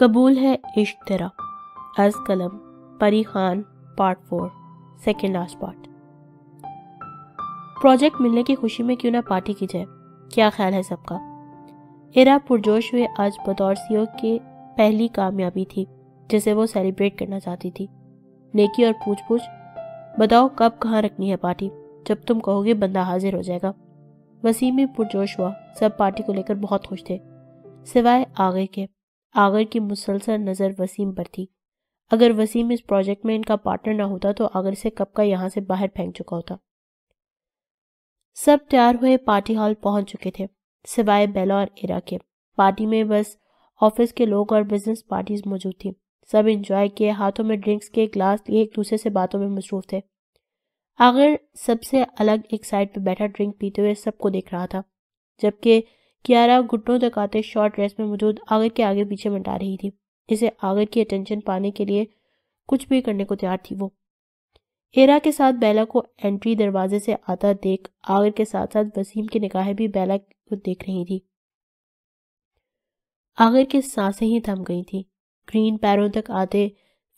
कबूल है इश्क तेरा अज कलम Pari Khan part four second last part project मिलने की खुशी में क्यों ना पार्टी की जाए क्या ख्याल है सबका इरा पुरजोश हुए आज बतौर सीओ e के पहली कामयाबी थी जिसे वो सेलिब्रेट करना चाहती थी नेकी और पूछ पूछ बताओ कब कहाँ रखनी है पार्टी जब तुम कहोगे बंदा हाजिर हो जाएगा वसीम भी पुरजोश हुआ सब पार्टी को लेकर बहुत खुश थे सिवाय आगे के आगर की मुसलसल नज़र वसीम पर थी अगर वसीम इस प्रोजेक्ट में इनका पार्टनर ना होता तो आगर से कब का यहाँ से बाहर फेंक चुका होता सब तैयार हुए पार्टी हॉल पहुंच चुके थे सिवाय बेला और इरा के पार्टी में बस ऑफिस के लोग और बिजनेस पार्टीज मौजूद थी सब इंजॉय किए हाथों में ड्रिंक्स के ग्लास लिए एक दूसरे से बातों में मसरूफ थे आगर सबसे अलग एक साइड पर बैठा ड्रिंक पीते हुए सबको देख रहा था जबकि कियारा घुटनों तक आते शॉर्ट ड्रेस में मौजूद आगर के आगे पीछे मंडा रही थी इसे आगर की अटेंशन पाने के लिए कुछ भी करने को तैयार थी वो एरा के साथ बैला को एंट्री दरवाजे से आता देख आगर के साथ साथ वसीम की निगाहें भी बैला को देख रही थी आगर के सांसें ही थम गई थी ग्रीन पैरों तक आते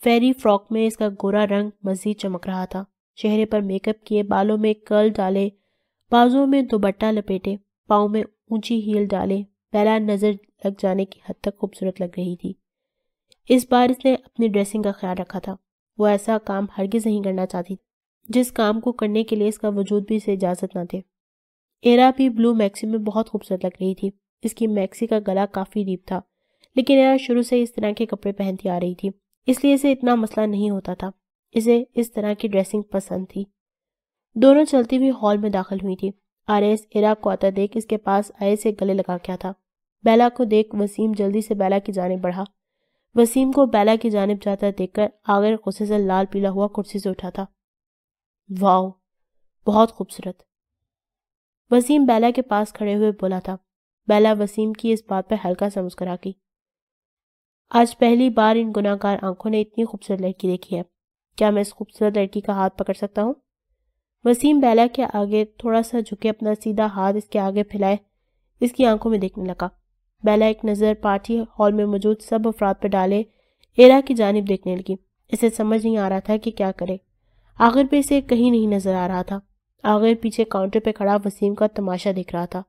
फेरी फ्रॉक में इसका गोरा रंग मजीद चमक रहा था चेहरे पर मेकअप किए बालों में कर्ल डाले बाजुओं में दुपट्टा लपेटे पाओ में ऊंची हील डाले पहला नज़र लग जाने की हद तक खूबसूरत लग रही थी इस बार इसने अपनी ड्रेसिंग का ख्याल रखा था वो ऐसा काम हरगिज़ नहीं करना चाहती जिस काम को करने के लिए इसका वजूद भी इसे इजाज़त ना थे एरा भी ब्लू मैक्सी में बहुत खूबसूरत लग रही थी इसकी मैक्सी का गला काफ़ी डीप था लेकिन एरा शुरू से इस तरह के कपड़े पहनती आ रही थी इसलिए इसे इतना मसला नहीं होता था इसे इस तरह की ड्रेसिंग पसंद थी दोनों चलती हुई हॉल में दाखिल हुई थी आरएस इरा को आता देख इसके पास आए से गले लगा क्या था बैला को देख वसीम जल्दी से बैला की जानब बढ़ा वसीम को बैला की जानब जाता देखकर आगर गुस्से से लाल पीला हुआ कुर्सी से उठा था वाह बहुत खूबसूरत वसीम बैला के पास खड़े हुए बोला था बैला वसीम की इस बात पर हल्का सा मुस्करा की आज पहली बार इन गुनाकार आंखों ने इतनी खूबसूरत लड़की देखी है क्या मैं इस खूबसूरत लड़की का हाथ पकड़ सकता हूँ वसीम बैला के आगे थोड़ा सा झुके अपना सीधा हाथ इसके आगे फैलाए इसकी आंखों में देखने लगा बैला एक नज़र पार्टी हॉल में मौजूद सब अफराद पर डाले एरा की जानब देखने लगी इसे समझ नहीं आ रहा था कि क्या करे आखिर पे इसे कहीं नहीं नजर आ रहा था आखिर पीछे काउंटर पर खड़ा वसीम का तमाशा दिख रहा था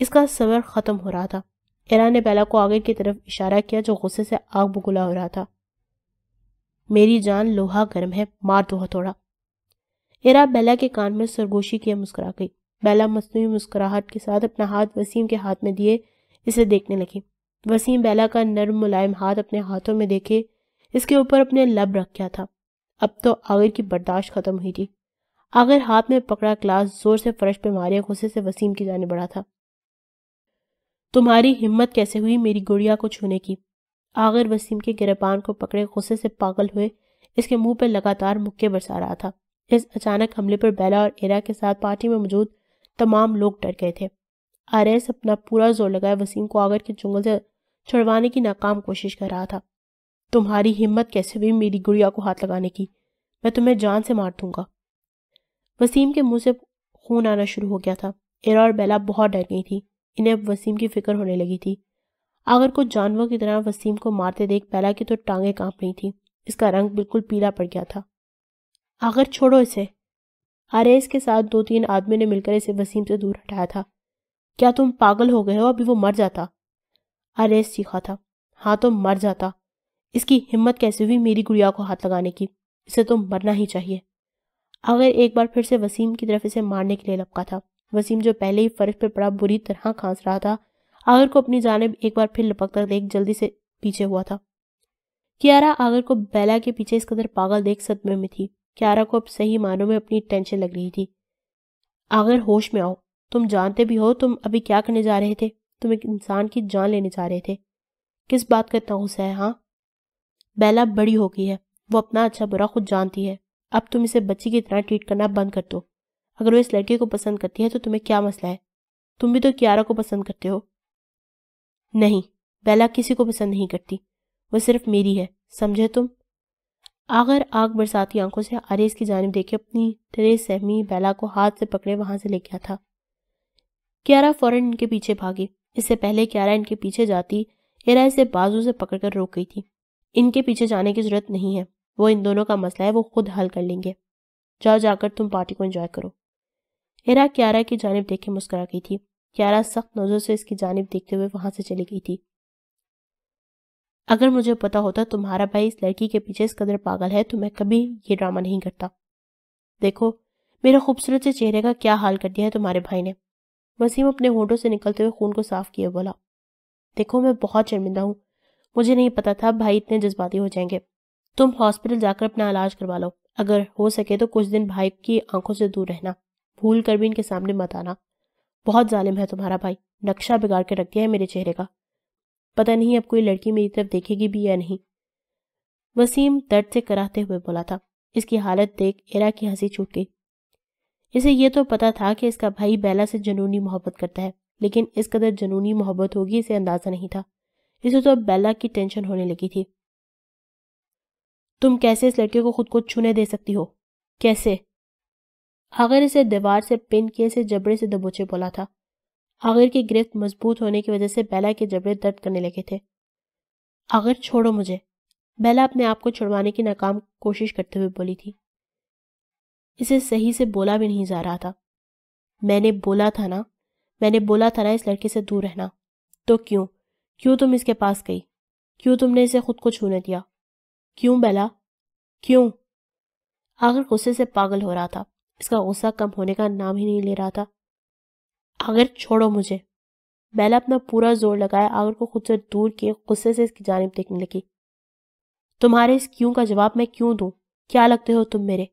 इसका सबर ख़त्म हो रहा था एरा ने बैला को आगे की तरफ इशारा किया जो गुस्से से आग बुगुला हो रहा था मेरी जान लोहा गर्म है मार दो हथौड़ा हेरा बेला के कान में सरगोशी किया मुस्कुरा गई बेला मसनू मुस्कुराहट के साथ अपना हाथ वसीम के हाथ में दिए इसे देखने लगी वसीम बेला का नर्म मुलायम हाथ अपने हाथों में देखे इसके ऊपर अपने लब रख गया था अब तो आगर की बर्दाश्त खत्म हुई थी आगर हाथ में पकड़ा क्लास जोर से फर्श पे मारे गुस्से से वसीम की जाने बढ़ा था तुम्हारी हिम्मत कैसे हुई मेरी गुड़िया को छूने की आगर वसीम के गिरपान को पकड़े गुस्से से पागल हुए इसके मुंह पर लगातार मुक्के बरसा रहा था इस अचानक हमले पर बेला और एरा के साथ पार्टी में मौजूद तमाम लोग डर गए थे आर एस अपना पूरा जोर लगाए वसीम को आगर के जंगल से छुड़वाने की नाकाम कोशिश कर रहा था तुम्हारी हिम्मत कैसे हुई मेरी गुड़िया को हाथ लगाने की मैं तुम्हें जान से मार दूंगा वसीम के मुंह से खून आना शुरू हो गया था एरा और बेला बहुत डर गई थी इन्हें अब वसीम की फिक्र होने लगी थी आगर को जानवरों की तरह वसीम को मारते देख बेला की तो टांगें कांप रही थी इसका रंग बिल्कुल पीला पड़ गया था आखिर छोड़ो इसे आरएस के साथ दो तीन आदमी ने मिलकर इसे वसीम से दूर हटाया था क्या तुम पागल हो गए हो अभी वो मर जाता आरएस सीखा था हाँ तो मर जाता इसकी हिम्मत कैसे हुई मेरी गुड़िया को हाथ लगाने की इसे तो मरना ही चाहिए अगर एक बार फिर से वसीम की तरफ इसे मारने के लिए लपका था वसीम जो पहले ही फर्श पर पड़ा बुरी तरह खांस रहा था आगर को अपनी जानब एक बार फिर लपकता देख जल्दी से पीछे हुआ था कियारा आगर को बेला के पीछे इस कदर पागल देख सदमे में थी क्यारा को अब सही मानों में अपनी टेंशन लग रही थी अगर होश में आओ तुम जानते भी हो तुम अभी क्या करने जा रहे थे तुम एक इंसान की जान लेने जा रहे थे किस बात का इतना गुस्सा है हाँ बेला बड़ी हो गई है वो अपना अच्छा बुरा खुद जानती है अब तुम इसे बच्ची की तरह ट्रीट करना बंद कर दो अगर वो इस लड़के को पसंद करती है तो तुम्हें क्या मसला है तुम भी तो क्यारा को पसंद करते हो नहीं बेला किसी को पसंद नहीं करती वो सिर्फ मेरी है समझे तुम आगर आग बरसाती आंखों से आरेस की जानब देखे अपनी ट्रे सहमी बेला को हाथ से पकड़े वहां से ले गया था क्यारा फौरन इनके पीछे भागी इससे पहले क्यारा इनके पीछे जाती एरा इसे बाजू से पकड़कर रोक गई थी इनके पीछे जाने की जरूरत नहीं है वो इन दोनों का मसला है वो खुद हल कर लेंगे जाओ जाकर तुम पार्टी को इंजॉय करो एरा क्यारा की जानब देख के मुस्करा गई थी क्यारा सख्त नजर से इसकी जानब देखते हुए वहां से चली गई थी अगर मुझे पता होता तुम्हारा भाई इस लड़की के पीछे इस कदर पागल है तो मैं कभी ये ड्रामा नहीं करता देखो मेरे खूबसूरत से चेहरे का क्या हाल कर दिया है तुम्हारे भाई ने वसीम अपने होठों से निकलते हुए खून को साफ किए बोला देखो मैं बहुत शर्मिंदा हूँ मुझे नहीं पता था भाई इतने जज्बाती हो जाएंगे तुम हॉस्पिटल जाकर अपना इलाज करवा लो अगर हो सके तो कुछ दिन भाई की आंखों से दूर रहना भूल कर भी इनके सामने मत आना बहुत जालिम है तुम्हारा भाई नक्शा बिगाड़ के रख दिया है मेरे चेहरे का पता नहीं अब कोई लड़की मेरी तरफ देखेगी भी या नहीं वसीम दर्द से कराहते हुए बोला था इसकी हालत देख इरा की हंसी छूट गई इसे यह तो पता था कि इसका भाई बेला से जनूनी मोहब्बत करता है लेकिन इस कदर जुनूनी मोहब्बत होगी इसे अंदाजा नहीं था इसे तो अब बेला की टेंशन होने लगी थी तुम कैसे इस लड़के को खुद को छूने दे सकती हो कैसे आगर इसे दीवार से पिन किए से जबड़े से दबोचे बोला था आगर की गिरफ्त मजबूत होने की वजह से बेला के जबड़े दर्द करने लगे थे आगर छोड़ो मुझे बेला अपने आप को छुड़वाने की नाकाम कोशिश करते हुए बोली थी इसे सही से बोला भी नहीं जा रहा था मैंने बोला था ना मैंने बोला था ना इस लड़के से दूर रहना तो क्यों क्यों तुम इसके पास गई क्यों तुमने इसे खुद को छूने दिया क्यों बेला क्यों आगर गुस्से से पागल हो रहा था इसका गुस्सा कम होने का नाम ही नहीं ले रहा था आगर छोड़ो मुझे बेला अपना पूरा जोर लगाया आगर को खुद से दूर किए गुस्से से इसकी जानब देखने लगी तुम्हारे इस क्यों का जवाब मैं क्यों दूं क्या लगते हो तुम मेरे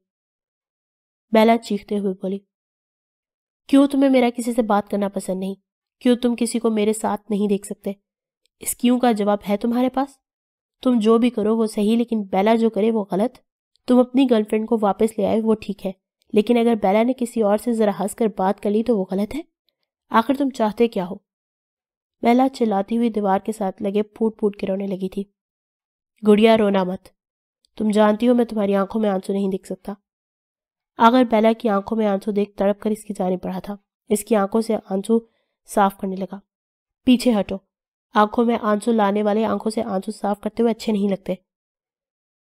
बेला चीखते हुए बोली क्यों तुम्हें मेरा किसी से बात करना पसंद नहीं क्यों तुम किसी को मेरे साथ नहीं देख सकते इस क्यों का जवाब है तुम्हारे पास तुम जो भी करो वो सही लेकिन बेला जो करे वो गलत तुम अपनी गर्लफ्रेंड को वापस ले आए वो ठीक है लेकिन अगर बेला ने किसी और से ज़रा हंस कर बात कर ली तो वो गलत है आखिर तुम चाहते क्या हो महिला चिल्लाती हुई दीवार के साथ लगे फूट फूट के रोने लगी थी गुड़िया रोना मत तुम जानती हो मैं तुम्हारी आंखों में आंसू नहीं देख सकता आगर बेला की आंखों में आंसू देख तड़प कर इसकी जाने पड़ा था इसकी आंखों से आंसू साफ करने लगा पीछे हटो आंखों में आंसू लाने वाले आंखों से आंसू साफ करते हुए अच्छे नहीं लगते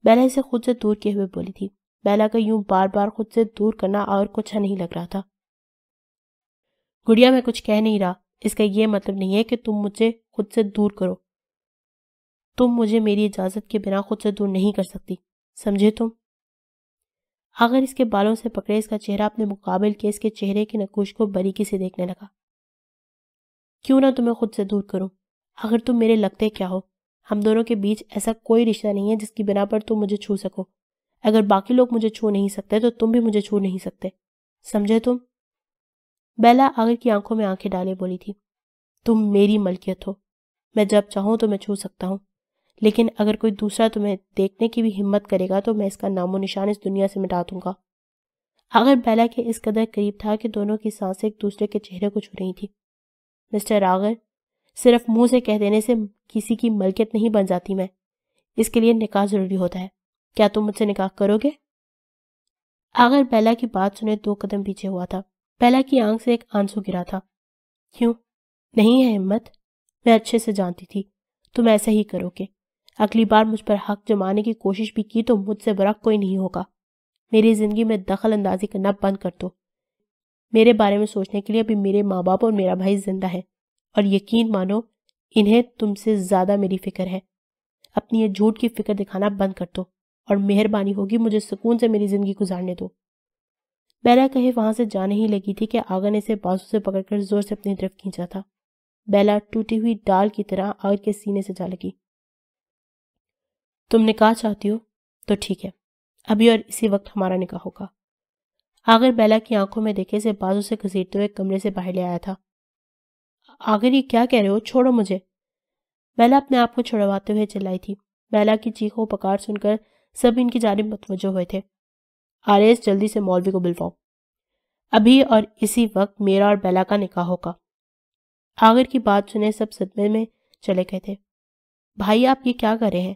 बेला इसे खुद से दूर किए हुए बोली थी बेला का यूं बार बार खुद से दूर करना और कुछ नहीं लग रहा था गुड़िया मैं कुछ कह नहीं रहा इसका यह मतलब नहीं है कि तुम मुझे खुद से दूर करो तुम मुझे मेरी इजाजत के बिना खुद से दूर नहीं कर सकती समझे तुम अगर इसके बालों से पकड़े इसका चेहरा अपने मुकाबल के इसके चेहरे के नकोश को बारीकी से देखने लगा क्यों ना तुम्हें खुद से दूर करूं अगर तुम मेरे लगते क्या हो हम दोनों के बीच ऐसा कोई रिश्ता नहीं है जिसकी बिना पर तुम मुझे छू सको अगर बाकी लोग मुझे छू नहीं सकते तो तुम भी मुझे छू नहीं सकते समझे तुम बेला आगर की आंखों में आंखें डाले बोली थी तुम मेरी मलकियत हो मैं जब चाहूँ तो मैं छू सकता हूँ लेकिन अगर कोई दूसरा तुम्हें देखने की भी हिम्मत करेगा तो मैं इसका नामो निशान इस दुनिया से मिटा दूंगा आगर बेला के इस कदर करीब था कि दोनों की सांसें एक दूसरे के चेहरे को छू रही थी मिस्टर आगर सिर्फ मुंह से कह देने से किसी की मलकियत नहीं बन जाती मैं इसके लिए निकाह जरूरी होता है क्या तुम मुझसे निकाह करोगे आगर बेला की बात सुने दो कदम पीछे हुआ था पहला की आंख से एक आंसू गिरा था क्यों नहीं है हिम्मत मैं अच्छे से जानती थी तुम ऐसा ही करोगे अगली बार मुझ पर हक जमाने की कोशिश भी की तो मुझसे बुरा कोई नहीं होगा मेरी जिंदगी में दखल अंदाजी करना बंद कर दो मेरे बारे में सोचने के लिए अभी मेरे माँ बाप और मेरा भाई जिंदा है और यकीन मानो इन्हें तुमसे ज्यादा मेरी फिक्र है अपनी यह झूठ की फिक्र दिखाना बंद कर दो और मेहरबानी होगी मुझे सुकून से मेरी जिंदगी गुजारने दो बेला कहे वहां से जाने ही लगी थी कि आगा ने इसे बाजू से पकड़कर जोर से अपनी तरफ खींचा था बेला टूटी हुई डाल की तरह आग के सीने से जा लगी तुम निकाह चाहती हो तो ठीक है अभी और इसी वक्त हमारा निकाह होगा आगर बेला की आंखों में देखे से बाजू से घसीटते हुए कमरे से बाहर ले आया था आगर ये क्या कह रहे हो छोड़ो मुझे बेला अपने आप को छुड़वाते हुए चिल्लाई थी बेला की चीखों पकार सुनकर सब इनकी जानब मतवजो हुए थे आरेस जल्दी से मौलवी को बुलवाओ अभी और इसी वक्त मेरा और बेला का निकाह होगा आगर की बात सुने सब सदमे में चले गए थे भाई आप ये क्या कर रहे हैं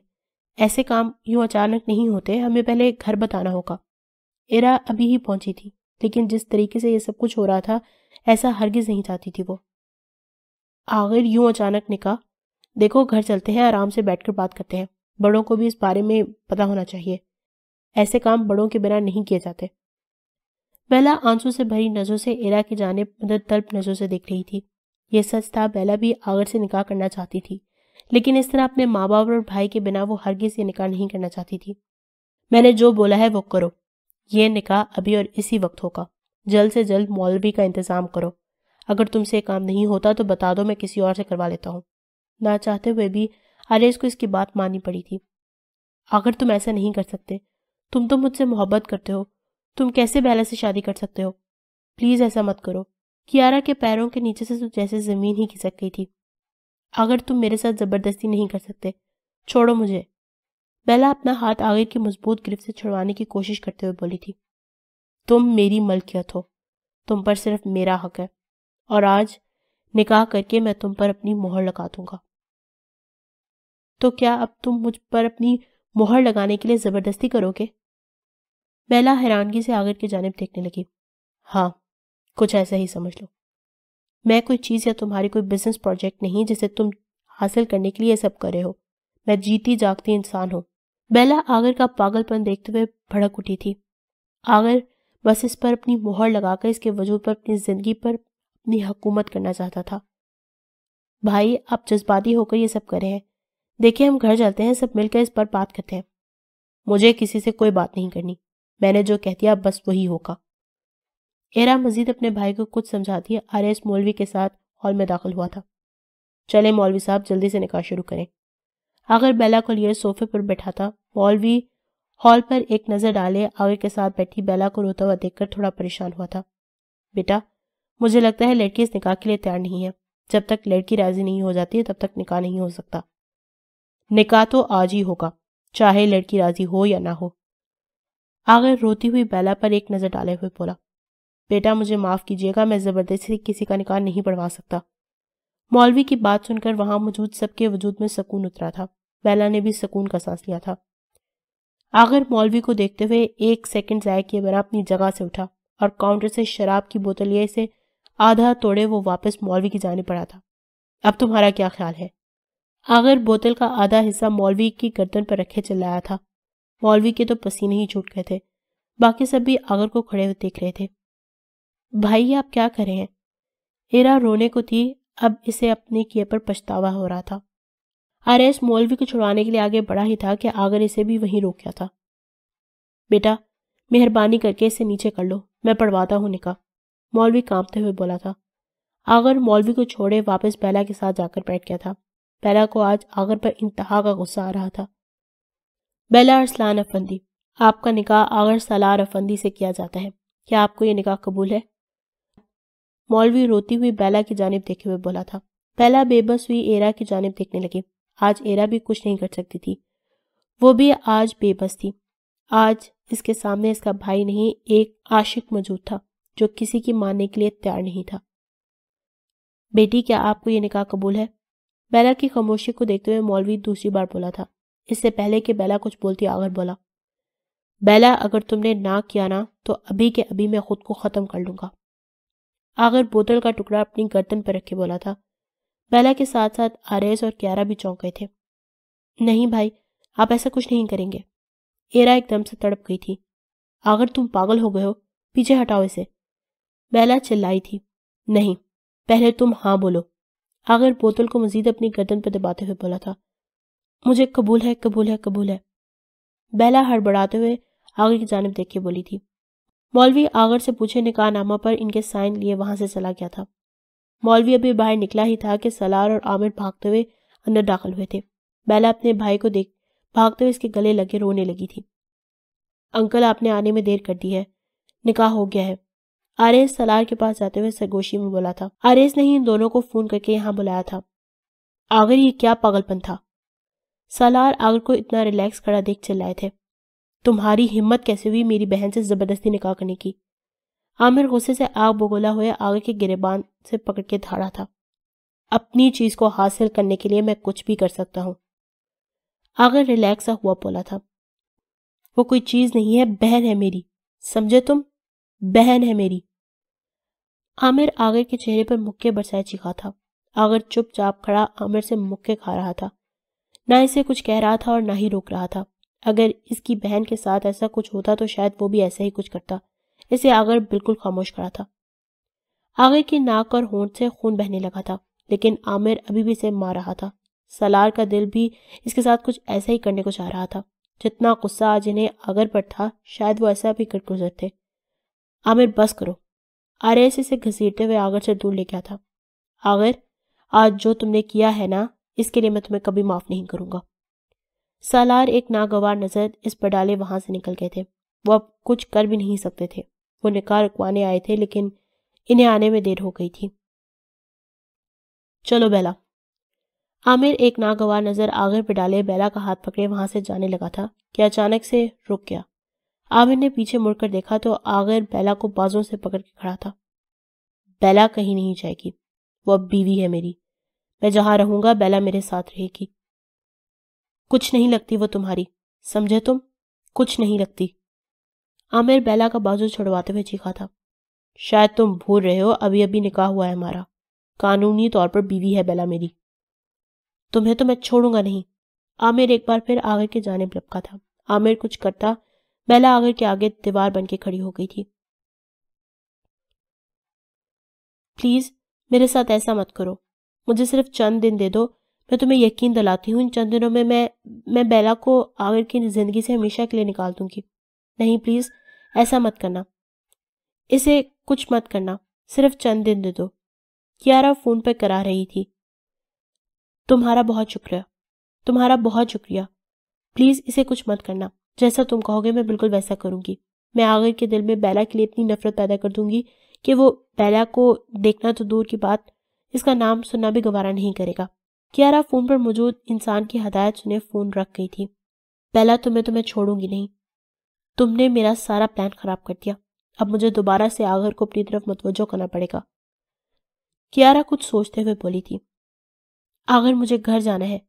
ऐसे काम यूं अचानक नहीं होते हमें पहले घर बताना होगा एरा अभी ही पहुंची थी लेकिन जिस तरीके से ये सब कुछ हो रहा था ऐसा हरगिज नहीं चाहती थी वो आगर यूं अचानक निका देखो घर चलते हैं आराम से बैठकर बात करते हैं बड़ों को भी इस बारे में पता होना चाहिए ऐसे काम बड़ों के बिना नहीं किए जाते बेला आंसू से भरी नजरों से एरा की जाने मदद तल्प नजरों से देख रही थी यह सच था बेला भी आगर से निकाह करना चाहती थी लेकिन इस तरह अपने माँ बाप और भाई के बिना वो हरगिज ये निकाह नहीं करना चाहती थी मैंने जो बोला है वो करो ये निकाह अभी और इसी वक्त होगा जल्द से जल्द मौलवी का इंतजाम करो अगर तुमसे काम नहीं होता तो बता दो मैं किसी और से करवा लेता हूँ ना चाहते हुए भी आरेश को इसकी बात माननी पड़ी थी अगर तुम ऐसा नहीं कर सकते तुम तो मुझसे मोहब्बत करते हो तुम कैसे बेला से शादी कर सकते हो प्लीज़ ऐसा मत करो कियारा के पैरों के नीचे से तो जैसे ज़मीन ही खिसक गई थी अगर तुम मेरे साथ ज़बरदस्ती नहीं कर सकते छोड़ो मुझे बेला अपना हाथ आगे की मजबूत गिरफ्त से छुड़वाने की कोशिश करते हुए बोली थी तुम मेरी मलकियत हो तुम पर सिर्फ मेरा हक है और आज निकाह करके मैं तुम पर अपनी मोहर लगा दूंगा तो क्या अब तुम मुझ पर अपनी मोहर लगाने के लिए ज़बरदस्ती करोगे बेला हैरानगी से आगर की जानब देखने लगी हाँ कुछ ऐसा ही समझ लो मैं कोई चीज़ या तुम्हारी कोई बिजनेस प्रोजेक्ट नहीं जिसे तुम हासिल करने के लिए सब कर रहे हो मैं जीती जागती इंसान हूँ बेला आगर का पागलपन देखते हुए भड़क उठी थी आगर बस इस पर अपनी मोहर लगाकर इसके वजूद पर अपनी ज़िंदगी पर अपनी हकूमत करना चाहता था भाई आप जज्बाती होकर ये सब करे हैं देखिए हम घर जाते हैं सब मिलकर इस पर बात करते हैं मुझे किसी से कोई बात नहीं करनी मैंने जो कह दिया बस वही होगा एरा मजीद अपने भाई को कुछ समझाती है आर एस मौलवी के साथ हॉल में दाखिल हुआ था चले मौलवी साहब जल्दी से निकाह शुरू करें अगर बेला को लिए सोफे पर बैठा था मौलवी हॉल पर एक नज़र डाले आगे के साथ बैठी बेला को रोता हुआ देखकर थोड़ा परेशान हुआ था बेटा मुझे लगता है लड़की इस निकाह के लिए तैयार नहीं है जब तक लड़की राजी नहीं हो जाती तब तक निकाह नहीं हो सकता निकाह तो आज ही होगा चाहे लड़की राजी हो या ना हो आगे रोती हुई बेला पर एक नज़र डाले हुए बोला बेटा मुझे माफ़ कीजिएगा मैं ज़बरदस्ती किसी का निकाह नहीं पढ़वा सकता मौलवी की बात सुनकर वहां मौजूद सबके वजूद में सुकून उतरा था बेला ने भी सुकून का सांस लिया था आगर मौलवी को देखते हुए एक सेकंड जाए किए बिना अपनी जगह से उठा और काउंटर से शराब की बोतल लिए से आधा तोड़े वो वापस मौलवी की जाने पड़ा था अब तुम्हारा क्या ख्याल है आगर बोतल का आधा हिस्सा मौलवी की गर्दन पर रखे चलाया था मौलवी के तो पसीने ही छूट गए थे बाकी सब भी आगर को खड़े हुए देख रहे थे भाई आप क्या करे हैं हेरा रोने को थी अब इसे अपने किए पर पछतावा हो रहा था आर एस मौलवी को छुड़वाने के लिए आगे बढ़ा ही था कि आगर इसे भी वहीं रोक गया था बेटा मेहरबानी करके इसे नीचे कर लो मैं पढ़वाता हूँ निका मौलवी कांपते हुए बोला था आगर मौलवी को छोड़े वापस बैला के साथ जाकर बैठ गया था बैला को आज आगर पर इंतहा का गुस्सा आ रहा था बेला अरसलान अफंदी आपका निकाह आगर सलार अफंदी से किया जाता है क्या आपको यह निकाह कबूल है मौलवी रोती हुई बेला की जानब देखे हुए बोला था बेला बेबस हुई एरा की जानब देखने लगी आज एरा भी कुछ नहीं कर सकती थी वो भी आज बेबस थी आज इसके सामने इसका भाई नहीं एक आशिक मौजूद था जो किसी की मानने के लिए तैयार नहीं था बेटी क्या आपको ये निकाह कबूल है बेला की खामोशी को देखते हुए मौलवी दूसरी बार बोला था इससे पहले कि बेला कुछ बोलती आगर बोला बेला अगर तुमने ना किया ना तो अभी के अभी मैं खुद को ख़त्म कर लूँगा आगर बोतल का टुकड़ा अपनी गर्दन पर रखे बोला था बेला के साथ साथ आरेस और क्यारा भी चौंक गए थे नहीं भाई आप ऐसा कुछ नहीं करेंगे एरा एकदम से तड़प गई थी अगर तुम पागल हो गए हो पीछे हटाओ इसे बेला चिल्लाई थी नहीं पहले तुम हाँ बोलो आगर बोतल को मजीद अपनी गर्दन पर दबाते हुए बोला था मुझे कबूल है कबूल है कबूल है बेला हड़बड़ाते हुए आगर की जानब देख के बोली थी मौलवी आगर से पूछे निकाहनामा पर इनके साइन लिए वहां से चला गया था मौलवी अभी बाहर निकला ही था कि सलार और आमिर भागते हुए अंदर दाखिल हुए थे बेला अपने भाई को देख भागते हुए इसके गले लगे रोने लगी थी अंकल आपने आने में देर कर दी है निकाह हो गया है आरेस सलार के पास जाते हुए सरगोशी में बोला था आरेस ने ही इन दोनों को फोन करके यहाँ बुलाया था आगर ये क्या पागलपन था सालार आगर को इतना रिलैक्स खड़ा देख चिल्लाए थे तुम्हारी हिम्मत कैसे हुई मेरी बहन से जबरदस्ती निकाह करने की आमिर गुस्से से आग बगोला हुए आगे के गिरेबान से पकड़ के धाड़ा था अपनी चीज को हासिल करने के लिए मैं कुछ भी कर सकता हूँ आगर रिलैक्स हुआ बोला था वो कोई चीज नहीं है बहन है मेरी समझे तुम बहन है मेरी आमिर आगर के चेहरे पर मुक्के बरसाए चिखा था आगर चुपचाप खड़ा आमिर से मुक्के खा रहा था ना इसे कुछ कह रहा था और ना ही रोक रहा था अगर इसकी बहन के साथ ऐसा कुछ होता तो शायद वो भी ऐसा ही कुछ करता इसे आगर बिल्कुल खामोश खड़ा था आगे की नाक और होंठ से खून बहने लगा था लेकिन आमिर अभी भी इसे मार रहा था सलार का दिल भी इसके साथ कुछ ऐसा ही करने को चाह रहा था जितना गुस्सा आज इन्हें आगर पर था शायद वो ऐसा भी कर गुजरते आमिर बस करो आर्यस इसे घसीटते हुए आगर से दूर ले गया था आगर आज जो तुमने किया है ना इसके लिए मैं तुम्हें कभी माफ़ नहीं करूँगा सालार एक नागवार नज़र इस पर डाले वहाँ से निकल गए थे वो अब कुछ कर भी नहीं सकते थे वो निकाह रुकवाने आए थे लेकिन इन्हें आने में देर हो गई थी चलो बेला आमिर एक नागवार नज़र आगे पर डाले बेला का हाथ पकड़े वहाँ से जाने लगा था कि अचानक से रुक गया आमिर ने पीछे मुड़कर देखा तो आगर बेला को बाजों से पकड़ के खड़ा था बेला कहीं नहीं जाएगी वो अब बीवी है मेरी मैं जहां रहूंगा बेला मेरे साथ रहेगी कुछ नहीं लगती वो तुम्हारी समझे तुम कुछ नहीं लगती आमिर बेला का बाजू छुड़वाते हुए चीखा था शायद तुम भूल रहे हो अभी अभी निकाह हुआ है हमारा कानूनी तौर पर बीवी है बेला मेरी तुम्हें तो मैं छोड़ूंगा नहीं आमिर एक बार फिर आगे के जाने लपका था आमिर कुछ करता बेला आगर के आगे दीवार बन के खड़ी हो गई थी प्लीज मेरे साथ ऐसा मत करो मुझे सिर्फ चंद दिन दे दो मैं तुम्हें यकीन दिलाती हूँ इन चंद दिनों में मैं मैं बेला को आगर की ज़िंदगी से हमेशा के लिए निकाल दूंगी नहीं प्लीज़ ऐसा मत करना इसे कुछ मत करना सिर्फ चंद दिन दे दो क्यारा फ़ोन पर करा रही थी तुम्हारा बहुत शुक्रिया तुम्हारा बहुत शुक्रिया प्लीज़ इसे कुछ मत करना जैसा तुम कहोगे मैं बिल्कुल वैसा करूँगी मैं आगर के दिल में बेला के लिए इतनी नफरत पैदा कर दूंगी कि वो बेला को देखना तो दूर की बात इसका नाम सुनना भी गवारा नहीं करेगा कियारा फ़ोन पर मौजूद इंसान की हदायत सुने फ़ोन रख गई थी पहला तो मैं तुम्हें छोड़ूंगी नहीं तुमने मेरा सारा प्लान ख़राब कर दिया अब मुझे दोबारा से आगर को अपनी तरफ मतवजो करना पड़ेगा कियारा कुछ सोचते हुए बोली थी आगर मुझे घर जाना है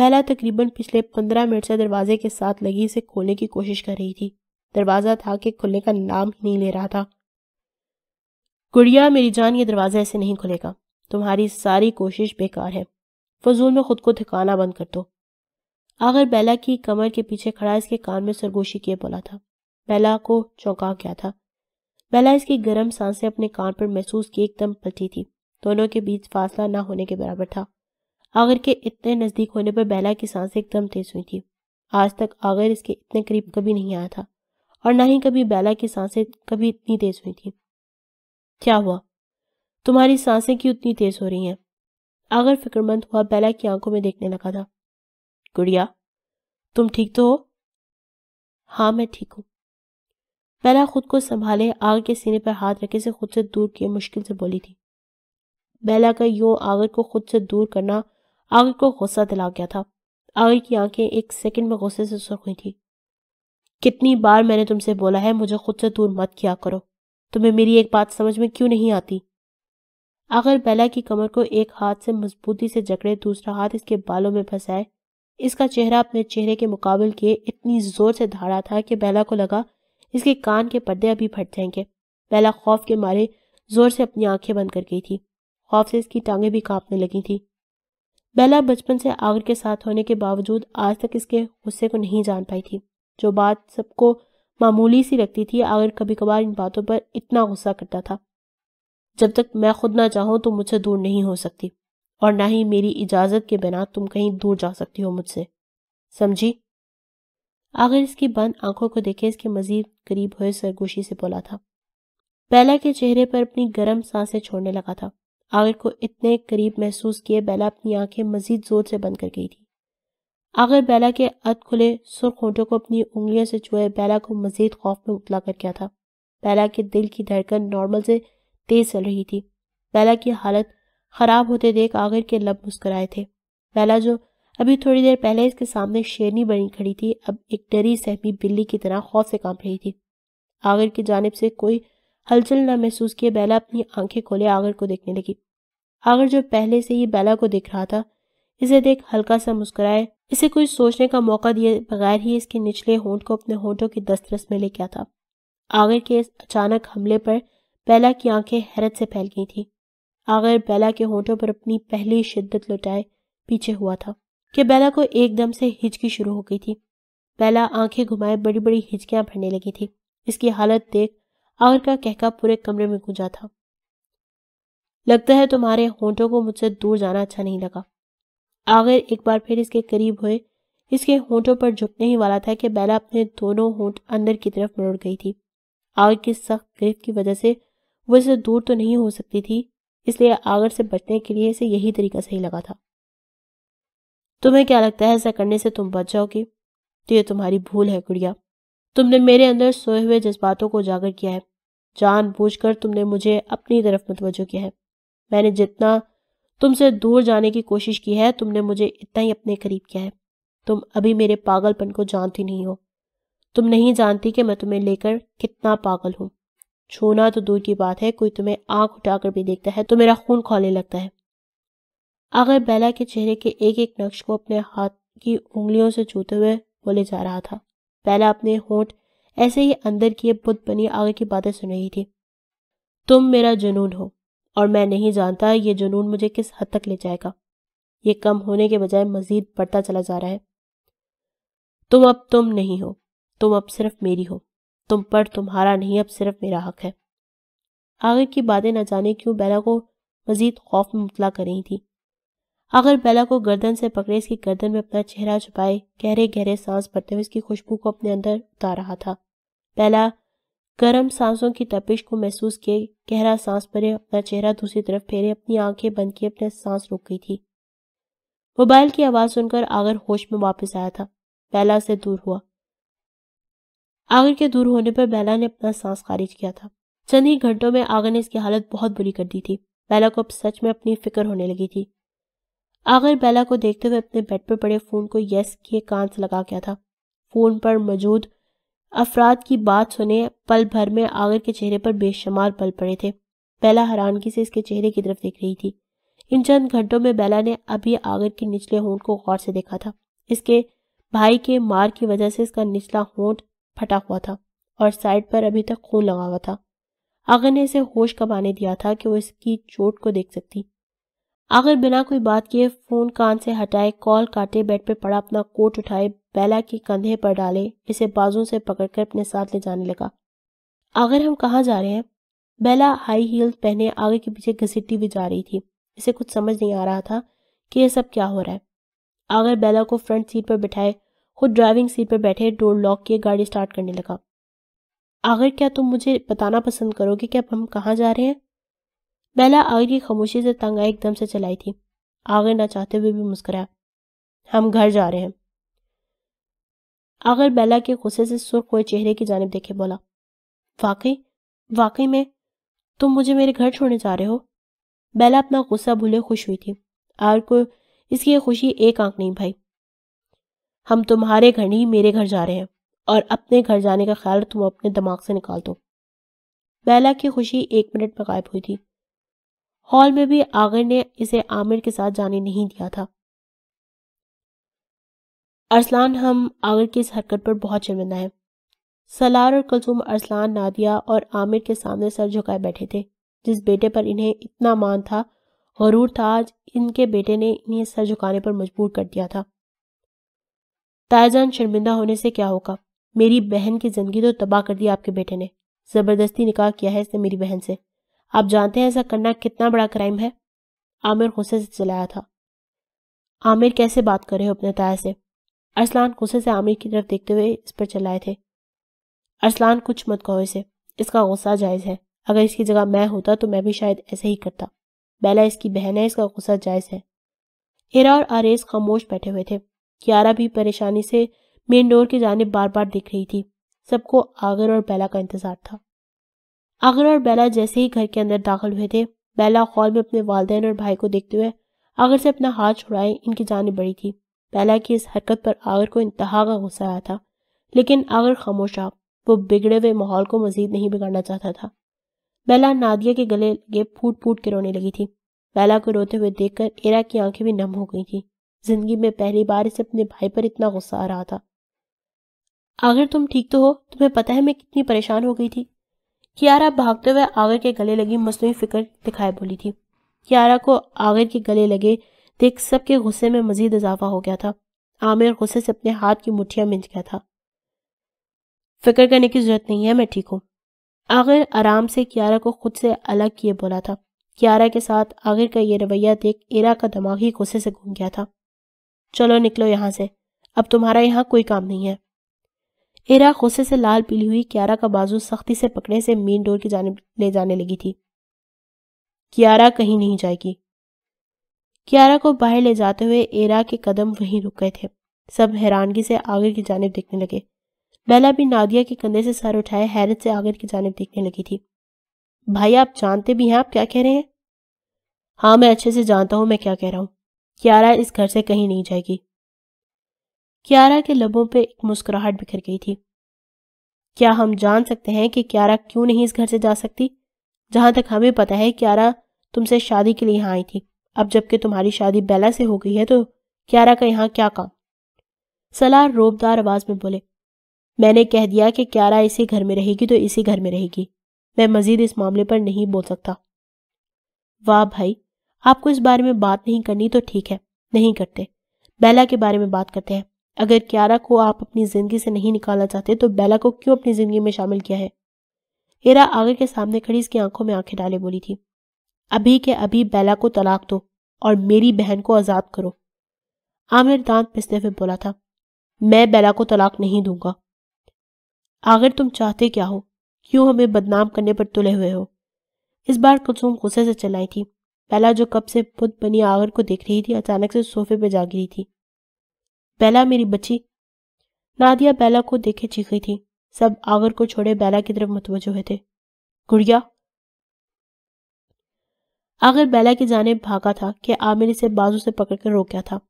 बेला तकरीबन पिछले पंद्रह मिनट से दरवाजे के साथ लगी से खोलने की कोशिश कर रही थी दरवाज़ा था कि खुलने का नाम ही नहीं ले रहा था गुड़िया मेरी जान ये दरवाज़ा ऐसे नहीं खुलेगा तुम्हारी सारी कोशिश बेकार है फजूल में खुद को ठिकाना बंद कर दो आगर बेला की कमर के पीछे खड़ा इसके कान में सरगोशी किए बोला था बेला को चौंका गया था बेला इसकी गर्म सांसें अपने कान पर महसूस की एकदम पलटी थी दोनों के बीच फासला ना होने के बराबर था आगर के इतने नज़दीक होने पर बेला की सांसें एकदम तेज हुई थी आज तक आगर इसके इतने करीब कभी नहीं आया था और ना ही कभी बेला की सांसें कभी इतनी तेज हुई थी क्या हुआ तुम्हारी सांसें क्यों इतनी तेज हो रही हैं आगर फिक्रमंद हुआ बेला की आंखों में देखने लगा था गुड़िया तुम ठीक तो हो हाँ मैं ठीक हूं बेला खुद को संभाले आग के सीने पर हाथ रखे से खुद से दूर किए मुश्किल से बोली थी बेला का यूं आगर को खुद से दूर करना आगर को गुस्सा दिला गया था आगर की आंखें एक सेकंड में गुस्से से सुख हुई थी कितनी बार मैंने तुमसे बोला है मुझे खुद से दूर मत किया करो तुम्हें मेरी एक बात समझ में क्यों नहीं आती अगर बेला की कमर को एक हाथ से मजबूती से जकड़े दूसरा हाथ इसके बालों में फंसाए इसका चेहरा अपने चेहरे के मुकाबले किए इतनी जोर से धाड़ा था कि बेला को लगा इसके कान के पर्दे अभी फट जाएंगे बेला खौफ के मारे जोर से अपनी आंखें बंद कर गई थी खौफ से इसकी टांगें भी कांपने लगी थी बेला बचपन से आगर के साथ होने के बावजूद आज तक इसके गुस्से को नहीं जान पाई थी जो बात सबको मामूली सी लगती थी आगर कभी कभार इन बातों पर इतना गुस्सा करता था जब तक मैं खुद ना चाहूँ तो मुझसे दूर नहीं हो सकती और ना ही मेरी इजाज़त के बिना तुम कहीं दूर जा सकती हो मुझसे समझी आखिर इसकी बंद आंखों को देखे इसके मजीद करीब हुए सरगोशी से बोला था बेला के चेहरे पर अपनी गर्म सांसें छोड़ने लगा था आगर को इतने करीब महसूस किए बेला अपनी आंखें मजीद जोर से बंद कर गई थी आगर बेला के अत खुले सुरख होंठों को अपनी उंगलियों से छुए बेला को मजीद खौफ में उतला कर गया था बेला के दिल की धड़कन नॉर्मल से तेज चल रही थी लैला की हालत खराब होते देख आगर के लब मुस्कुराए थे लैला जो अभी थोड़ी देर पहले इसके सामने शेरनी बनी खड़ी थी अब एक डरी सहमी बिल्ली की तरह खौफ से कांप रही थी आगर की जानब से कोई हलचल न महसूस किए बैला अपनी आंखें खोले आगर को देखने लगी आगर जो पहले से ही बैला को देख रहा था इसे देख हल्का सा मुस्कुराए इसे कोई सोचने का मौका दिए बगैर ही इसके निचले होंठ को अपने होंठों की दस्तरस में ले गया था आगर के इस अचानक हमले पर बेला की आंखें हैरत से फैल गई थी आगर बेला के होठों पर अपनी पहली शिद्दत लुटाए पीछे हुआ था कि बेला को एकदम से हिचकी शुरू हो गई थी बेला आंखें घुमाए बड़ी बड़ी हिचकियां भरने लगी थी इसकी हालत देख आगर का कहका पूरे कमरे में गूंजा था लगता है तुम्हारे होंठों को मुझसे दूर जाना अच्छा नहीं लगा आगर एक बार फिर इसके करीब हुए इसके होंठों पर झुकने ही वाला था कि बेला अपने दोनों होंठ अंदर की तरफ मुड़ गई थी आगर की सख्त गिरफ्त की वजह से वो इससे दूर तो नहीं हो सकती थी इसलिए आगर से बचने के लिए इसे यही तरीका सही लगा था तुम्हें क्या लगता है ऐसा करने से तुम बच जाओगे तो ये तुम्हारी भूल है गुड़िया तुमने मेरे अंदर सोए हुए जज्बातों को उजागर किया है कर तुमने मुझे अपनी तरफ मतवजो किया है मैंने जितना तुमसे दूर जाने की कोशिश की है तुमने मुझे इतना ही अपने करीब किया है तुम अभी मेरे पागलपन को जानती नहीं हो तुम नहीं जानती कि मैं तुम्हें लेकर कितना पागल हूँ छूना तो दूर की बात है कोई तुम्हें आंख उठाकर भी देखता है तो मेरा खून खोलने लगता है अगर बेला के चेहरे के एक एक नक्श को अपने हाथ की उंगलियों से छूते हुए बोले जा रहा था बेला अपने होंठ ऐसे ही अंदर किए बुत बनी आगे की बातें सुन रही थी तुम मेरा जुनून हो और मैं नहीं जानता ये जुनून मुझे किस हद तक ले जाएगा ये कम होने के बजाय मजीद बढ़ता चला जा रहा है तुम अब तुम नहीं हो तुम अब सिर्फ मेरी हो तुम पर तुम्हारा नहीं अब सिर्फ मेरा हक है आगे की बातें न जाने क्यों बेला को मजीद खौफ में मुतला कर रही थी अगर बेला को गर्दन से पकड़े इसकी गर्दन में अपना चेहरा छुपाए गहरे गहरे सांस भरते हुए इसकी खुशबू को अपने अंदर उतार रहा था बेला गर्म सांसों की तपिश को महसूस किए गहरा सांस भरे अपना चेहरा दूसरी तरफ फेरे अपनी आंखें बंद किए अपने सांस रोक गई थी मोबाइल की आवाज़ सुनकर आगर होश में वापस आया था बेला से दूर हुआ आगर के दूर होने पर बैला ने अपना सांस खारिज किया था चंद ही घंटों में आगर ने इसकी हालत बहुत बुरी कर दी थी बैला को अब सच में अपनी फिक्र होने लगी थी आगर बैला को देखते हुए अपने बेड पर पड़े फ़ोन को यस किए कान से लगा गया था फ़ोन पर मौजूद अफराद की बात सुने पल भर में आगर के चेहरे पर बेशुमार पल पड़े थे बैला हैरानगी से इसके चेहरे की तरफ देख रही थी इन चंद घंटों में बैला ने अभी आगर के निचले होंठ को गौर से देखा था इसके भाई के मार की वजह से इसका निचला होंठ फटा हुआ था और साइड पर अभी तक खून लगा हुआ था आगर ने इसे होश कमाने दिया था कि वो इसकी चोट को देख सकती आगर बिना कोई बात किए फोन कान से हटाए कॉल काटे बेड पर पड़ा अपना कोट उठाए बेला के कंधे पर डाले इसे बाजू से पकड़कर अपने साथ ले जाने लगा आगर हम कहाँ जा रहे हैं बेला हाई हील्स पहने आगे के पीछे घसीटती हुई जा रही थी इसे कुछ समझ नहीं आ रहा था कि यह सब क्या हो रहा है आगर बेला को फ्रंट सीट पर बिठाए खुद ड्राइविंग सीट पर बैठे डोर लॉक किए गाड़ी स्टार्ट करने लगा आखिर क्या तुम मुझे बताना पसंद करोगे कि अब हम कहाँ जा रहे हैं बेला आगर की खामोशी से तंग आई एकदम से चलाई थी आगर ना चाहते हुए भी मुस्कराया हम घर जा रहे हैं आगर बेला के गुस्से से सुर्ख हुए चेहरे की जानब देखे बोला वाकई वाकई में तुम मुझे मेरे घर छोड़ने जा रहे हो बेला अपना गुस्सा भूले खुश हुई थी आगर को इसकी खुशी एक आंख नहीं भाई हम तुम्हारे घर नहीं मेरे घर जा रहे हैं और अपने घर जाने का ख्याल तुम अपने दिमाग से निकाल दो बैला की खुशी एक मिनट में गायब हुई थी हॉल में भी आगर ने इसे आमिर के साथ जाने नहीं दिया था अरसलान हम आगर की इस हरकत पर बहुत शर्मिंदा है सलार और कलसुम अरसलान नादिया और आमिर के सामने सर झुकाए बैठे थे जिस बेटे पर इन्हें इतना मान था गरूर था आज इनके बेटे ने इन्हें सर झुकाने पर मजबूर कर दिया था ताजान शर्मिंदा होने से क्या होगा मेरी बहन की जिंदगी तो तबाह कर दी आपके बेटे ने जबरदस्ती निकाह किया है इसने मेरी बहन से आप जानते हैं ऐसा करना कितना बड़ा क्राइम है आमिर गुस्से से चलाया था आमिर कैसे बात कर रहे हो अपने ताया से अरसलान गुस्से से आमिर की तरफ देखते हुए इस पर चलाए थे अरसलान कुछ मत कहो इसे इसका गुस्सा जायज़ है अगर इसकी जगह मैं होता तो मैं भी शायद ऐसे ही करता बेला इसकी बहन है इसका गुस्सा जायज़ है एरा और आरेज खामोश बैठे हुए थे क्यारा भी परेशानी से मेन डोर की जानब बार बार दिख रही थी सबको आगर और बेला का इंतजार था आगर और बेला जैसे ही घर के अंदर दाखिल हुए थे बैला हॉल में अपने वालदेन और भाई को देखते हुए आगर से अपना हाथ छुड़ाए इनकी जानब बड़ी थी बैला की इस हरकत पर आगर को इंतहा का गुस्सा आया था लेकिन आगर खामोश रहा वो बिगड़े हुए माहौल को मजीद नहीं बिगाड़ना चाहता था बेला नादिया के गले लगे फूट फूट के रोने लगी थी बैला को रोते हुए देखकर एरा की आंखें भी नम हो गई थी जिंदगी में पहली बार इसे अपने भाई पर इतना गुस्सा आ रहा था अगर तुम ठीक तो हो तुम्हें पता है मैं कितनी परेशान हो गई थी कियारा भागते हुए आगर के गले लगी मसनू फिक्र दिखाई बोली थी कियारा को आगर के गले लगे देख सबके गुस्से में मजीद इजाफा हो गया था आमिर गुस्से से अपने हाथ की मुठिया मिंज गया था फिक्र करने की जरूरत नहीं है मैं ठीक हूँ आगर आराम से कियारा को खुद से अलग किए बोला था कियारा के साथ आगे का यह रवैया देख एरा का दिमाग ही गुस्से से घूम गया था चलो निकलो यहां से अब तुम्हारा यहां कोई काम नहीं है एरा गुस्से से लाल पीली हुई क्यारा का बाजू सख्ती से पकड़े से मेन डोर की जानब ले जाने लगी थी कियारा कहीं नहीं जाएगी कियारा को बाहर ले जाते हुए एरा के कदम वहीं रुक गए थे सब हैरानगी से आगे की जानब देखने लगे बेला भी नादिया के कंधे से सर उठाए हैरत से आगे की जानब देखने लगी थी भाई आप जानते भी हैं आप क्या कह रहे हैं हाँ मैं अच्छे से जानता हूं मैं क्या कह रहा हूं क्यारा इस घर से कहीं नहीं जाएगी क्यारा के लबों पे एक मुस्कुराहट बिखर गई थी क्या हम जान सकते हैं कि क्यारा क्यों नहीं इस घर से जा सकती जहां तक हमें पता है क्यारा तुमसे शादी के लिए यहां आई थी अब जबकि तुम्हारी शादी बेला से हो गई है तो क्यारा का यहां क्या काम सलार रोबदार आवाज में बोले मैंने कह दिया कि क्यारा इसी घर में रहेगी तो इसी घर में रहेगी मैं मजीद इस मामले पर नहीं बोल सकता वाह भाई आपको इस बारे में बात नहीं करनी तो ठीक है नहीं करते बेला के बारे में बात करते हैं अगर क्यारा को आप अपनी जिंदगी से नहीं निकालना चाहते तो बेला को क्यों अपनी जिंदगी में शामिल किया है एरा आगे के सामने खड़ी इसकी आंखों में आंखें डाले बोली थी अभी के अभी बेला को तलाक दो और मेरी बहन को आज़ाद करो आमिर दांत पिसते हुए बोला था मैं बेला को तलाक नहीं दूंगा आगर तुम चाहते क्या हो क्यों हमें बदनाम करने पर तुले हुए हो इस बार कुलसूम गुस्से से चलाई थी पहला जो कब से बुद्ध बनी आगर को देख रही थी अचानक से सोफे पर जा गिरी थी बेला मेरी बच्ची नादिया बेला को देखे चीखी थी सब आगर को छोड़े बेला की तरफ मतवजो हुए थे गुड़िया आगर बैला की जाने भागा था कि आमिर इसे बाजू से पकड़कर रोक गया था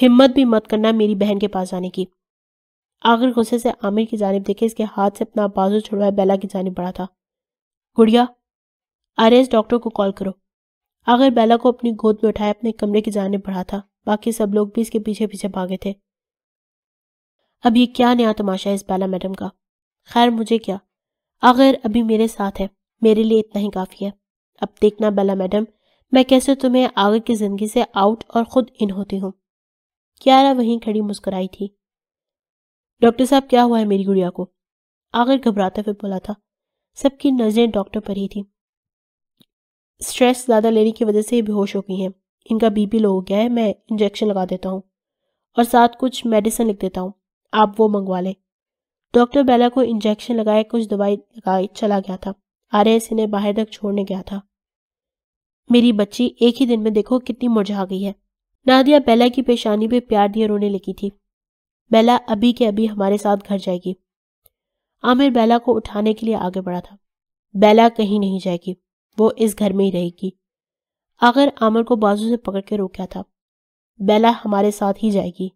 हिम्मत भी मत करना मेरी बहन के पास जाने की आगर गुस्से से आमिर की जानब देखे इसके हाथ से अपना बाजू छुड़वाया बेला की जानब बढ़ा था गुड़िया आर डॉक्टर को कॉल करो आखिर बेला को अपनी गोद में उठाए अपने कमरे की जाने बढ़ा था बाकी सब लोग भी इसके पीछे पीछे भागे थे अब ये क्या नया तमाशा है इस बेला मैडम का खैर मुझे क्या आखिर अभी मेरे साथ है मेरे लिए इतना ही काफ़ी है अब देखना बेला मैडम मैं कैसे तुम्हें आगे की ज़िंदगी से आउट और ख़ुद इन होती हूँ क्यारा वहीं खड़ी मुस्कुराई थी डॉक्टर साहब क्या हुआ है मेरी गुड़िया को आखिर घबराते हुए बोला था सबकी नज़रें डॉक्टर पर ही थी स्ट्रेस ज़्यादा लेने की वजह से ही बेहोश हो गई हैं इनका बीपी लो हो गया है मैं इंजेक्शन लगा देता हूँ और साथ कुछ मेडिसिन लिख देता हूँ आप वो मंगवा लें डॉक्टर बेला को इंजेक्शन लगाए कुछ दवाई लगाए चला गया था आर एस इन्हें बाहर तक छोड़ने गया था मेरी बच्ची एक ही दिन में देखो कितनी मुरझा गई है नादिया बेला की पेशानी पे प्यार दिए रोने लगी थी बेला अभी के अभी हमारे साथ घर जाएगी आमिर बेला को उठाने के लिए आगे बढ़ा था बेला कहीं नहीं जाएगी वो इस घर में ही रहेगी आखिर आमर को बाजू से पकड़ के रोका था बेला हमारे साथ ही जाएगी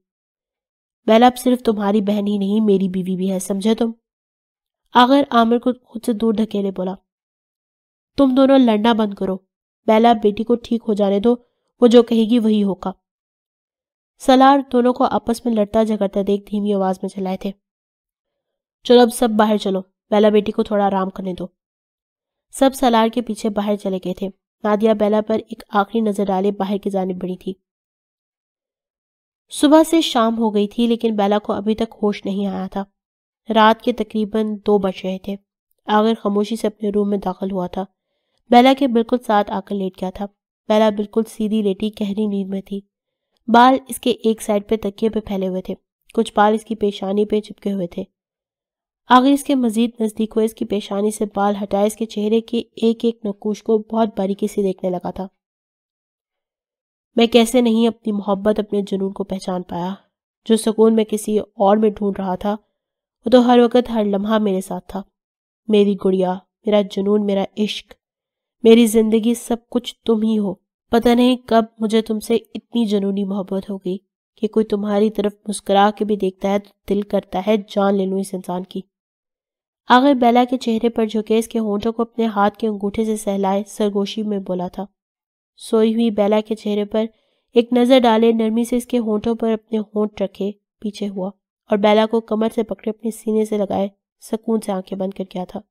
बेला अब सिर्फ तुम्हारी बहन ही नहीं मेरी बीवी भी है समझे तुम आखिर आमिर को खुद से दूर धकेले बोला तुम दोनों लड़ना बंद करो बेला बेटी को ठीक हो जाने दो वो जो कहेगी वही होगा सलार दोनों को आपस में लड़ता झगड़ता देख धीमी आवाज में चलाए थे चलो अब सब बाहर चलो बेला बेटी को थोड़ा आराम करने दो सब सलार के पीछे बाहर चले गए थे नादिया बेला पर एक आखिरी नजर डाले बाहर की जानब बड़ी थी सुबह से शाम हो गई थी लेकिन बेला को अभी तक होश नहीं आया था रात के तकरीबन दो बज रहे थे आगर खामोशी से अपने रूम में दाखिल हुआ था बेला के बिल्कुल साथ आकर लेट गया था बेला बिल्कुल सीधी लेटी गहरी नींद में थी बाल इसके एक साइड पे तकिए पे फैले हुए थे कुछ बाल इसकी पेशानी पे चिपके हुए थे आगे इसके मजीद नज़दीक हुए इसकी पेशानी से बाल हटाए इसके चेहरे के एक एक नकोश को बहुत बारीकी से देखने लगा था मैं कैसे नहीं अपनी मोहब्बत अपने जुनून को पहचान पाया जो सुकून मैं किसी और में ढूंढ रहा था वो तो हर वक्त हर लम्हा मेरे साथ था मेरी गुड़िया मेरा जुनून मेरा इश्क मेरी जिंदगी सब कुछ तुम ही हो पता नहीं कब मुझे तुमसे इतनी जुनूनी मोहब्बत हो गई कि कोई तुम्हारी तरफ मुस्कुरा के भी देखता है तो दिल करता है जान ले लूँ इस इंसान की आगे बेला के चेहरे पर झुके इसके होंठों को अपने हाथ के अंगूठे से सहलाए सरगोशी में बोला था सोई हुई बेला के चेहरे पर एक नज़र डाले नरमी से इसके होंठों पर अपने होंठ रखे पीछे हुआ और बेला को कमर से पकड़े अपने सीने से लगाए सकून से आंखें बंद कर गया था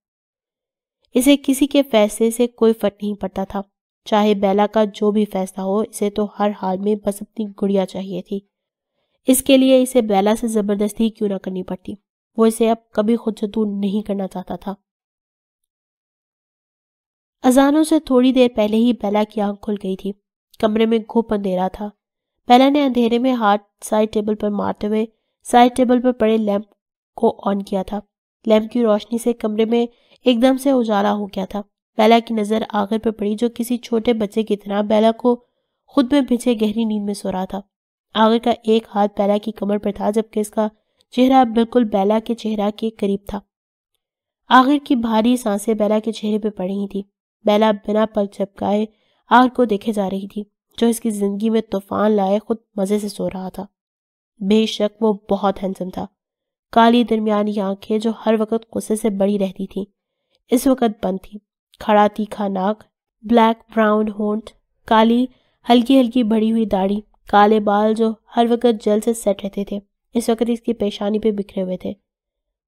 इसे किसी के फैसले से कोई फर्क नहीं पड़ता था चाहे बेला का जो भी फैसला हो इसे तो हर हाल में बस अपनी गुड़िया चाहिए थी इसके लिए इसे बेला से ज़बरदस्ती क्यों ना करनी पड़ती वो इसे अब कभी खुद से दूर नहीं करना चाहता था अजानों से थोड़ी देर पहले ही बेला की आंख खुल गई थी कमरे में घूप अंधेरा था बेला ने अंधेरे में हाथ साइड टेबल पर मारते हुए साइड टेबल पर पड़े लैंप को ऑन किया था लैंप की रोशनी से कमरे में एकदम से उजाला हो गया था बेला की नज़र आगर पर पड़ी जो किसी छोटे बच्चे की तरह बेला को खुद में पीछे गहरी नींद में सो रहा था आगर का एक हाथ बेला की कमर पर था जबकि इसका चेहरा बिल्कुल बेला के चेहरा के करीब था आगर की भारी सांसें बेला के चेहरे पर पड़ रही थी बेला बिना पल चपकाए आग को देखे जा रही थी जो इसकी जिंदगी में तूफान लाए खुद मजे से सो रहा था बेशक वो बहुत हैंडसम था काली दरमियानी आंखें जो हर वक्त गुस्से से बड़ी रहती थी इस वक्त बंद थी खड़ा तीखा नाक ब्लैक ब्राउन होंट काली हल्की हल्की बड़ी हुई दाढ़ी काले बाल जो हर वक्त जल से सेट रहते थे इस वक्त इसकी पेशानी पे बिखरे हुए थे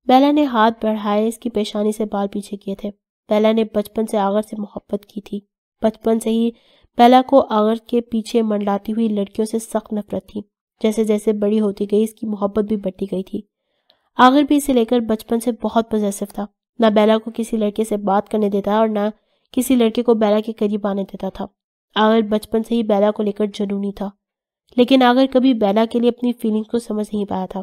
बेला ने हाथ बढ़ाए इसकी पेशानी से बाल पीछे किए थे बेला ने बचपन से आगर से मोहब्बत की थी बचपन से ही बेला को आगर के पीछे मंडलाती हुई लड़कियों से सख्त नफरत थी जैसे जैसे बड़ी होती गई इसकी मोहब्बत भी बढ़ती गई थी आगर भी इसे लेकर बचपन से बहुत पजेसिव था ना बेला को किसी लड़के से बात करने देता और ना किसी लड़के को बेला के करीब आने देता था आगर बचपन से ही बेला को लेकर जनूनी था लेकिन आगर कभी बेला के लिए अपनी फीलिंग्स को समझ नहीं पाया था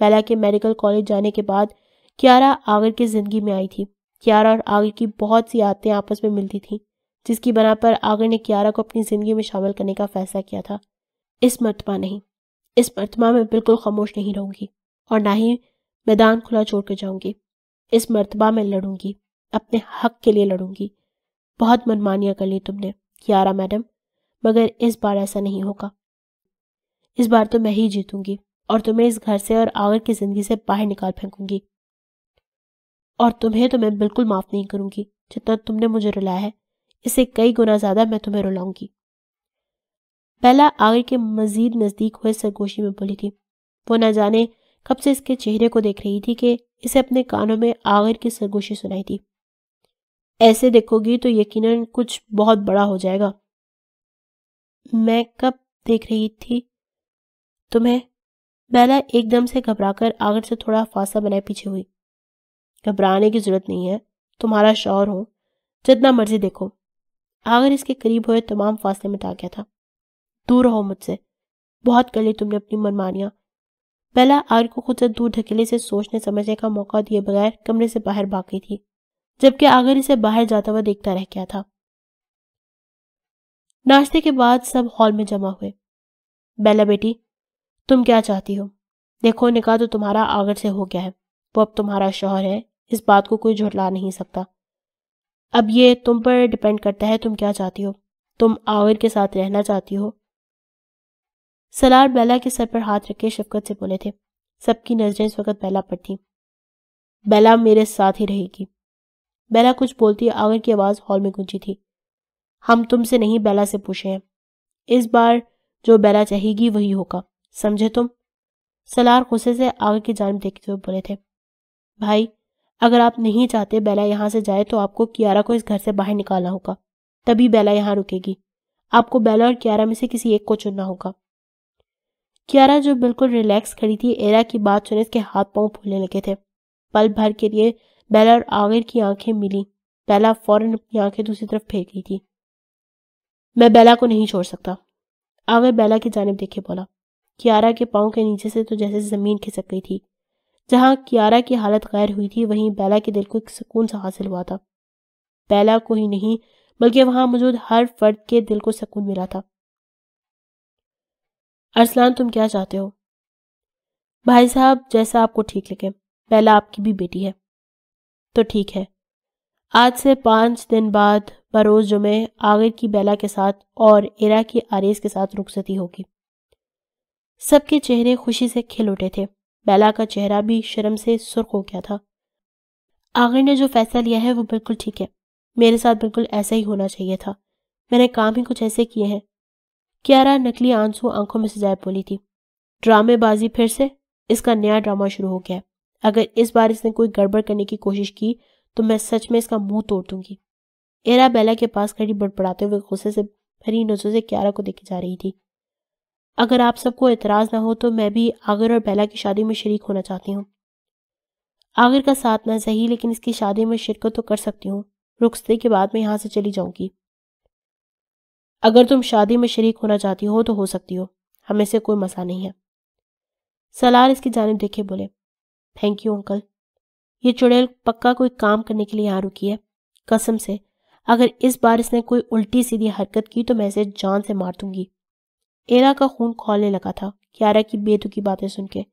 बेला के मेडिकल कॉलेज जाने के बाद क्यारा आगर की ज़िंदगी में आई थी क्यारा और आगर की बहुत सी आदतें आपस में मिलती थीं जिसकी बना पर आगर ने क्यारा को अपनी ज़िंदगी में शामिल करने का फैसला किया था इस मरतबा नहीं इस मरतबा में बिल्कुल खामोश नहीं रहूँगी और ना ही मैदान खुला छोड़ कर जाऊँगी इस मरतबा में लड़ूंगी अपने हक के लिए लड़ूंगी बहुत मनमानियाँ कर ली तुमने क्यारा मैडम मगर इस बार ऐसा नहीं होगा इस बार तो मैं ही जीतूंगी और तुम्हें इस घर से और आगर की जिंदगी से बाहर निकाल फेंकूंगी और तुम्हें तो मैं बिल्कुल माफ नहीं करूंगी जितना तुमने मुझे रुलाया है इससे कई गुना ज्यादा मैं तुम्हें रुलाऊंगी पहला आगर के मजीद नजदीक हुए सरगोशी में बोली थी वो न जाने कब से इसके चेहरे को देख रही थी कि इसे अपने कानों में आगर की सरगोशी सुनाई थी ऐसे देखोगी तो यकीनन कुछ बहुत बड़ा हो जाएगा मैं कब देख रही थी तुम्हें बेला एकदम से घबराकर आगर से थोड़ा फासा बनाए पीछे हुई घबराने की जरूरत नहीं है तुम्हारा शौर हो जितना मर्जी देखो आगर इसके करीब हुए तमाम फासले मिटा गया था दूर रहो मुझसे बहुत कर ली तुमने अपनी मनमानियां बेला आगर को खुद से दूर ढकेले से सोचने समझने का मौका दिए बगैर कमरे से बाहर भाग गई थी जबकि आगर इसे बाहर जाता हुआ देखता रह गया था नाश्ते के बाद सब हॉल में जमा हुए बेला बेटी तुम क्या चाहती हो देखो निकाह तो तुम्हारा आगर से हो गया है वो अब तुम्हारा शोहर है इस बात को कोई झुटला नहीं सकता अब ये तुम पर डिपेंड करता है तुम क्या चाहती हो तुम आगर के साथ रहना चाहती हो सलार बेला के सर पर हाथ रखे शफकत से बोले थे सबकी नजरें इस वक्त बेला पर थी बेला मेरे साथ ही रहेगी बेला कुछ बोलती आगर की आवाज़ हॉल में गूंजी थी हम तुमसे नहीं बेला से पूछे हैं इस बार जो बेला चाहेगी वही होगा समझे तुम सलार गुस्से से आगे की जानब देखते हुए बोले थे भाई अगर आप नहीं चाहते बेला यहां से जाए तो आपको कियारा को इस घर से बाहर निकालना होगा तभी बेला यहां रुकेगी आपको बेला और कियारा में से किसी एक को चुनना होगा कियारा जो बिल्कुल रिलैक्स खड़ी थी एरा की बात सुने इसके हाथ पांव फूलने लगे थे पल भर के लिए बेला और आगिर की आंखें मिली बेला फौरन अपनी आंखें दूसरी तरफ फेंक गई थी मैं बेला को नहीं छोड़ सकता आगे बेला की जानब देखे बोला कियारा के पाँव के नीचे से तो जैसे ज़मीन खिसक गई थी जहाँ कियारा की हालत गैर हुई थी वहीं बैला के दिल को एक सुकून सा हासिल हुआ था बैला को ही नहीं बल्कि वहां मौजूद हर फर्द के दिल को सुकून मिला था अरसलान तुम क्या चाहते हो भाई साहब जैसा आपको ठीक लगे बैला आपकी भी बेटी है तो ठीक है आज से पाँच दिन बाद बरोज जुमे आगर की बेला के साथ और इरा की आरेस के साथ रुखसती होगी सबके चेहरे खुशी से खिल उठे थे बेला का चेहरा भी शर्म से सुर्ख हो गया था आगे ने जो फैसला लिया है वो बिल्कुल ठीक है मेरे साथ बिल्कुल ऐसा ही होना चाहिए था मैंने काम ही कुछ ऐसे किए हैं क्यारा नकली आंसू आंखों में सजाए बोली थी ड्रामेबाजी फिर से इसका नया ड्रामा शुरू हो गया है अगर इस बार इसने कोई गड़बड़ करने की कोशिश की तो मैं सच में इसका मुंह तोड़ दूंगी एरा बेला के पास खड़ी बड़बड़ाते हुए गुस्से से भरी नजरों से क्यारा को देखी जा रही थी अगर आप सबको एतराज़ ना हो तो मैं भी आगर और बेला की शादी में शरीक होना चाहती हूँ आगर का साथ ना सही लेकिन इसकी शादी में शिरकत तो कर सकती हूँ रुखते के बाद मैं यहाँ से चली जाऊँगी अगर तुम शादी में शरीक होना चाहती हो तो हो सकती हो हमें से कोई मसा नहीं है सलार इसकी जानब देखे बोले थैंक यू अंकल ये चुड़ैल पक्का कोई काम करने के लिए यहाँ रुकी है कसम से अगर इस बार इसने कोई उल्टी सीधी हरकत की तो मैं इसे जान से मार दूंगी एरा का खून खोलने लगा था क्यारा की बेतुकी बातें सुन के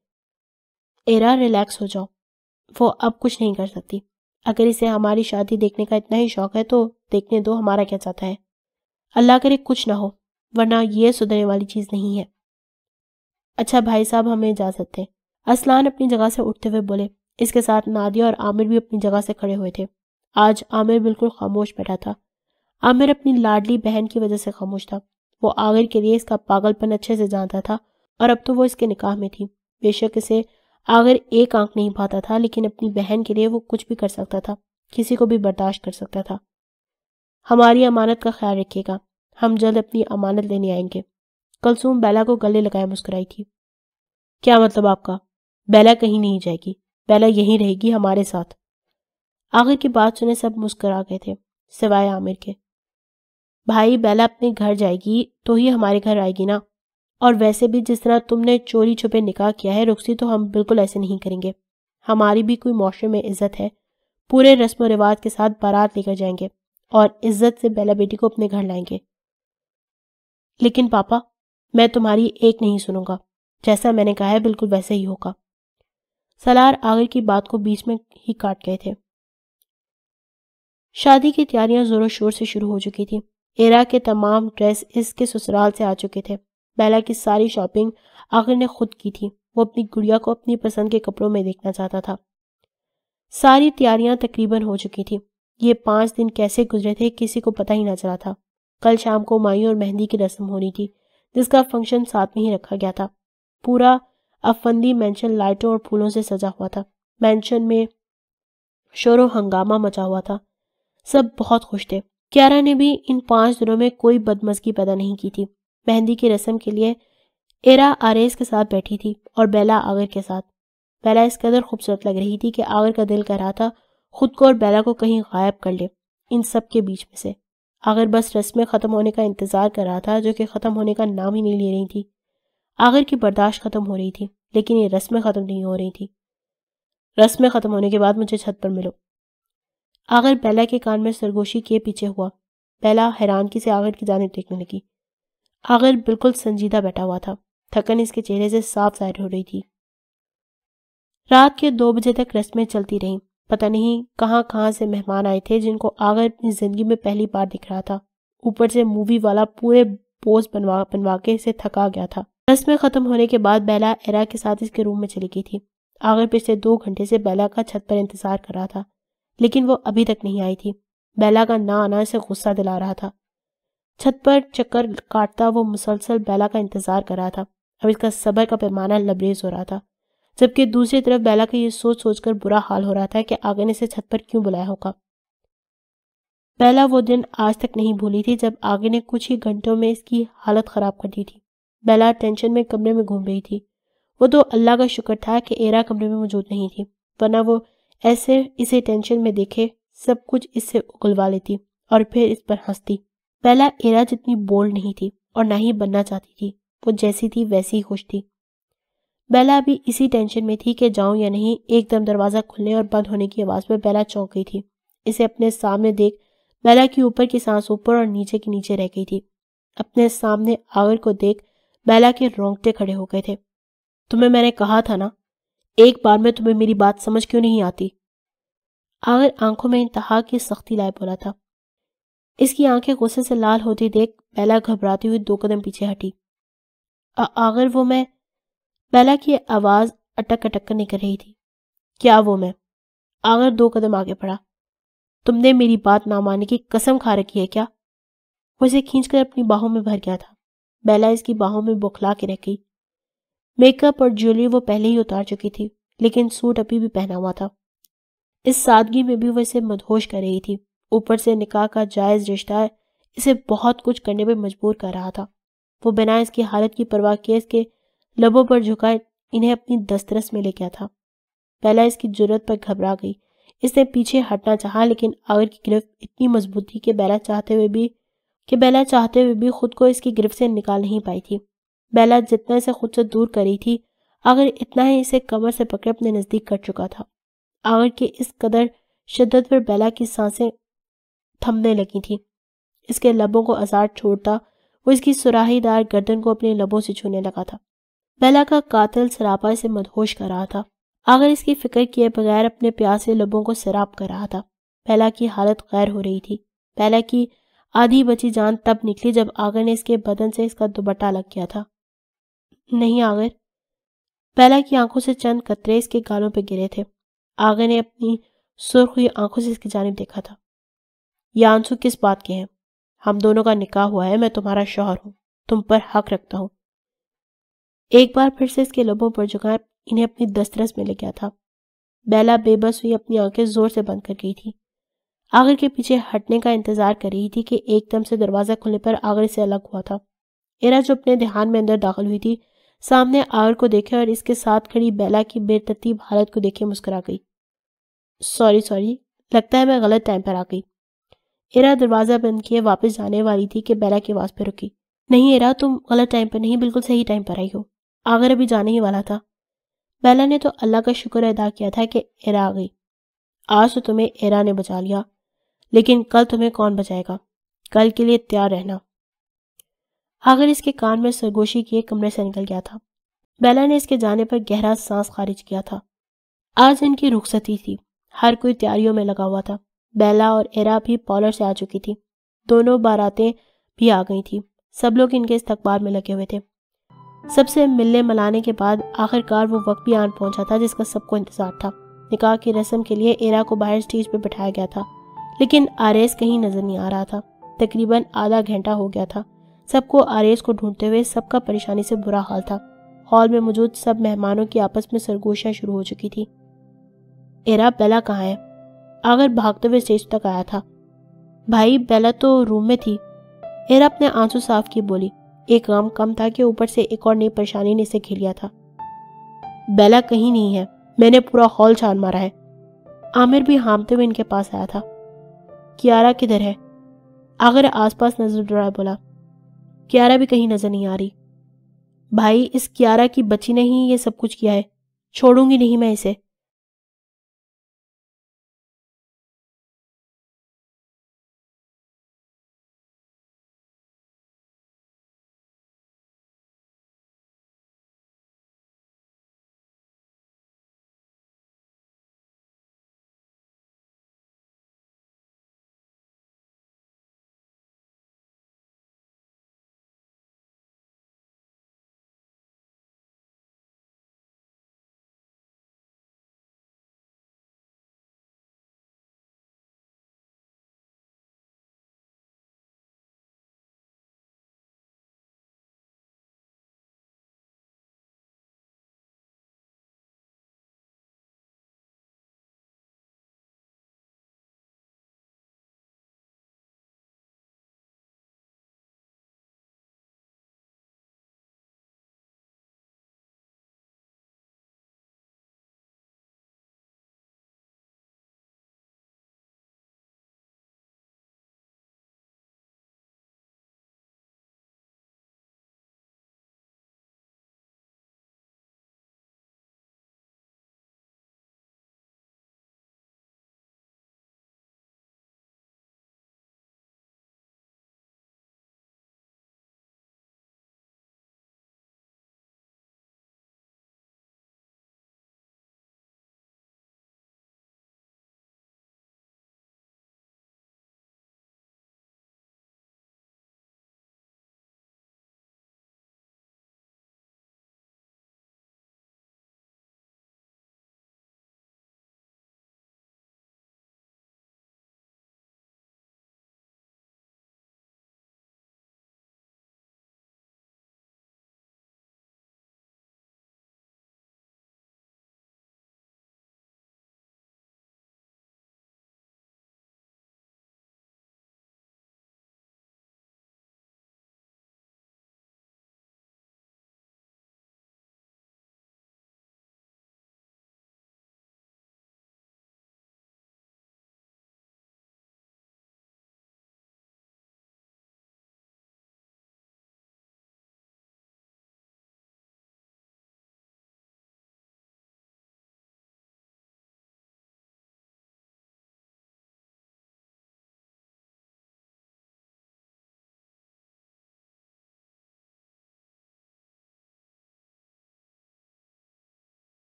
एरा रिलैक्स हो जाओ वो अब कुछ नहीं कर सकती अगर इसे हमारी शादी देखने का इतना ही शौक है तो देखने दो हमारा क्या चाहता है अल्लाह करे कुछ ना हो वरना यह सुधरने वाली चीज़ नहीं है अच्छा भाई साहब हमें इजाज़त है असलान अपनी जगह से उठते हुए बोले इसके साथ नादिया और आमिर भी अपनी जगह से खड़े हुए थे आज आमिर बिल्कुल खामोश बैठा था आमिर अपनी लाडली बहन की वजह से खामोश था वो आगर के लिए इसका पागलपन अच्छे से जानता था और अब तो वो इसके निकाह में थी बेशक इसे आगर एक आंख नहीं पाता था लेकिन अपनी बहन के लिए वो कुछ भी कर सकता था किसी को भी बर्दाश्त कर सकता था हमारी अमानत का ख्याल रखिएगा हम जल्द अपनी अमानत लेने आएंगे कलसूम बेला को गले लगाए मुस्कुराई थी क्या मतलब आपका बेला कहीं नहीं जाएगी बेला यहीं रहेगी हमारे साथ आगर की बात सुने सब मुस्करा गए थे सिवाय आमिर के भाई बेला अपने घर जाएगी तो ही हमारे घर आएगी ना और वैसे भी जिस तरह तुमने चोरी छुपे निकाह किया है रुखसी तो हम बिल्कुल ऐसे नहीं करेंगे हमारी भी कोई मौसम में इज्जत है पूरे रस्म व रिवाज के साथ बारात लेकर जाएंगे और इज्जत से बेला बेटी को अपने घर लाएंगे लेकिन पापा मैं तुम्हारी एक नहीं सुनूंगा जैसा मैंने कहा है बिल्कुल वैसे ही होगा सलार आगर की बात को बीच में ही काट गए थे शादी की तैयारियां जोरों शोर से शुरू हो चुकी थी हेरा के तमाम ड्रेस इसके ससुराल से आ चुके थे बेला की सारी शॉपिंग आखिर ने खुद की थी वो अपनी गुड़िया को अपनी पसंद के कपड़ों में देखना चाहता था सारी तैयारियां तकरीबन हो चुकी थी ये पांच दिन कैसे गुजरे थे किसी को पता ही ना चला था कल शाम को माई और मेहंदी की रस्म होनी थी जिसका फंक्शन साथ में ही रखा गया था पूरा अफंदी मैंशन लाइटों और फूलों से सजा हुआ था मैंशन में शोर हंगामा मचा हुआ था सब बहुत खुश थे क्यारा ने भी इन पांच दिनों में कोई बदमजगी पैदा नहीं की थी मेहंदी की रस्म के लिए एरा आरेस के साथ बैठी थी और बेला आगर के साथ बेला इस कदर खूबसूरत लग रही थी कि आगर का दिल कर रहा था खुद को और बेला को कहीं गायब कर ले इन सब के बीच में से आगर बस रस्में ख़त्म होने का इंतज़ार कर रहा था जो कि ख़त्म होने का नाम ही नहीं ले रही थी आगर की बर्दाश्त ख़त्म हो रही थी लेकिन ये रस्में ख़त्म नहीं हो रही थी रस्में ख़त्म होने के बाद मुझे छत पर मिलो आगर बेला के कान में सरगोशी के पीछे हुआ बेला हैरान की से आगर की जानब देखने लगी आगर बिल्कुल संजीदा बैठा हुआ था थकन इसके चेहरे से साफ जाहिर हो रही थी रात के दो बजे तक रस्में चलती रहीं पता नहीं कहाँ कहाँ से मेहमान आए थे जिनको आगर अपनी ज़िंदगी में पहली बार दिख रहा था ऊपर से मूवी वाला पूरे पोज बनवा बनवा के इसे थका गया था रस्में ख़त्म होने के बाद बेला एरा के साथ इसके रूम में चली गई थी आगर पिछले दो घंटे से बेला का छत पर इंतजार कर रहा था लेकिन वो अभी तक नहीं आई थी बेला का ना आना इसे गुस्सा दिला रहा था छत पर चक्कर काटता वो मुसलसल बेला का इंतजार कर रहा था अब इसका सबर का पैमाना लबरेज हो रहा था जबकि दूसरी तरफ बेला का ये सोच सोचकर बुरा हाल हो रहा था कि आगे ने इसे छत पर क्यों बुलाया होगा बेला वो दिन आज तक नहीं भूली थी जब आगे ने कुछ ही घंटों में इसकी हालत ख़राब कर दी थी बेला टेंशन में कमरे में घूम रही थी वो तो अल्लाह का शुक्र था कि एरा कमरे में मौजूद नहीं थी वरना वो ऐसे इसे टेंशन में देखे सब कुछ इससे उगलवा लेती और फिर इस पर हंसती पहला एरा जितनी बोल्ड नहीं थी और ना ही बनना चाहती थी वो जैसी थी वैसी ही खुश थी बेला अभी इसी टेंशन में थी कि जाऊं या नहीं एकदम दरवाज़ा खुलने और बंद होने की आवाज़ में बेला चौंक गई थी इसे अपने सामने देख बेला की ऊपर की सांस ऊपर और नीचे की नीचे रह गई थी अपने सामने आवर को देख बेला के रोंगटे खड़े हो गए थे तुम्हें मैंने कहा था ना एक बार में तुम्हें मेरी बात समझ क्यों नहीं आती आगर आंखों में इंतहा की सख्ती लाए बोला था इसकी आंखें गुस्से से लाल होती देख बेला घबराती हुई दो कदम पीछे हटी आगर वो मैं बेला की आवाज अटक अटक कर निकल रही थी क्या वो मैं आगर दो कदम आगे बढ़ा तुमने मेरी बात ना मानने की कसम खा रखी है क्या वो इसे खींचकर अपनी बाहों में भर गया था बेला इसकी बाहों में बौखला के रह गई मेकअप और ज्वेलरी वो पहले ही उतार चुकी थी लेकिन सूट अभी भी पहना हुआ था इस सादगी में भी वो इसे मदहोश कर रही थी ऊपर से निकाह का जायज़ रिश्ता इसे बहुत कुछ करने पर मजबूर कर रहा था वो बिना इसकी हालत की परवाह किए इसके लबों पर झुका इन्हें अपनी दस्तरस में ले गया था पहला इसकी जरूरत पर घबरा गई इसने पीछे हटना चाहा लेकिन आगर की गिरफ्त इतनी मजबूत थी कि बैला चाहते हुए भी कि बैला चाहते हुए भी खुद को इसकी गिरफ्त से निकाल नहीं पाई थी बेला जितना से खुद से दूर करी थी अगर इतना ही इसे कमर से पकड़े अपने नज़दीक कर चुका था आगर के इस कदर शिद्दत पर बेला की सांसें थमने लगी थी इसके लबों को आज़ाद छोड़ता वो इसकी सुराहीदार गर्दन को अपने लबों से छूने लगा था बेला का कातिल सरापा इसे मदहोश कर रहा था आगर इसकी फिक्र किए बगैर अपने प्यासे लबों को सराब कर रहा था बेला की हालत गैर हो रही थी बेला की आधी बची जान तब निकली जब आगर ने इसके बदन से इसका दुबट्टा लग गया था नहीं आगर पहला की आंखों से चंद कतरे इसके गालों पर गिरे थे आगे ने अपनी सुर्ख हुई आंखों से इसकी जानब देखा था यह आंसू किस बात के हैं हम दोनों का निकाह हुआ है मैं तुम्हारा शोहर हूं तुम पर हक रखता हूं एक बार फिर से इसके लबों पर जगह इन्हें अपनी दस्तरस में ले गया था बेला बेबस हुई अपनी आंखें जोर से बंद कर गई थी आगर के पीछे हटने का इंतजार कर रही थी कि एकदम से दरवाज़ा खुलने पर आगर से अलग हुआ था इरा जो अपने ध्यान में अंदर दाखिल हुई थी सामने आर को देखे और इसके साथ खड़ी बेला की बेतरतीब हालत को देखे मुस्करा गई सॉरी सॉरी लगता है मैं गलत टाइम पर आ गई एरा दरवाज़ा बंद किए वापस जाने वाली थी कि बेला की आवाज़ पर रुकी नहीं एरा तुम गलत टाइम पर नहीं बिल्कुल सही टाइम पर आई हो आगर अभी जाने ही वाला था बेला ने तो अल्लाह का शुक्र अदा किया था कि एरा आ गई आज तो तुम्हें एरा ने बचा लिया लेकिन कल तुम्हें कौन बचाएगा कल के लिए तैयार रहना आखिर इसके कान में सरगोशी किए कमरे से निकल गया था बेला ने इसके जाने पर गहरा सांस खारिज किया था आज इनकी रुखसती थी हर कोई तैयारियों में लगा हुआ था बेला और एरा भी पॉलर से आ चुकी थी दोनों बारातें भी आ गई थी सब लोग इनके इस्तकबार में लगे हुए थे सबसे मिलने मलाने के बाद आखिरकार वो वक्त भी आन पहुंचा था जिसका सबको इंतजार था निकाह की रस्म के लिए एरा को बाहर स्टेज पर बैठाया गया था लेकिन आरेस कहीं नजर नहीं आ रहा था तकरीबन आधा घंटा हो गया था सबको आरेस को ढूंढते हुए सबका परेशानी से बुरा हाल था हॉल में मौजूद सब मेहमानों की आपस में सरगोशियां शुरू हो चुकी थी एरा बेला कहाँ है आगर भागते हुए स्टेज तक आया था भाई बेला तो रूम में थी एरा अपने आंसू साफ की बोली एक काम कम था कि ऊपर से एक और नई परेशानी ने इसे लिया था बेला कहीं नहीं है मैंने पूरा हॉल छान मारा है आमिर भी हामते हुए इनके पास आया था कियारा किधर है आगर आसपास नजर डरा बोला क्यारा भी कहीं नजर नहीं आ रही भाई इस क्यारा की बची ने ही ये सब कुछ किया है छोड़ूंगी नहीं मैं इसे